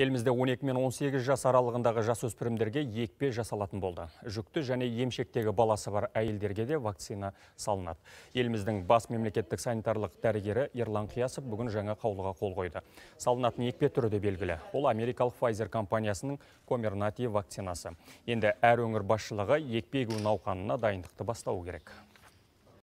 Елімізде 12 мен 18 жас аралығындағы жас өспірімдерге екпе жасалатын болды. Жүкті және емшектегі баласы бар әйелдерге де вакцина салынады. Еліміздің бас мемлекеттік санитарлық дәрігері Ерлан Қиясып бүгін жаңа қаулыға қол қойды. Салынатын екпе түрі де белгілі. Ол америкалық Pfizer компаниясының Comirnaty вакцинасы. Енді әр өңір басшылығы екпе егу науқанына дайындықты бастау керек.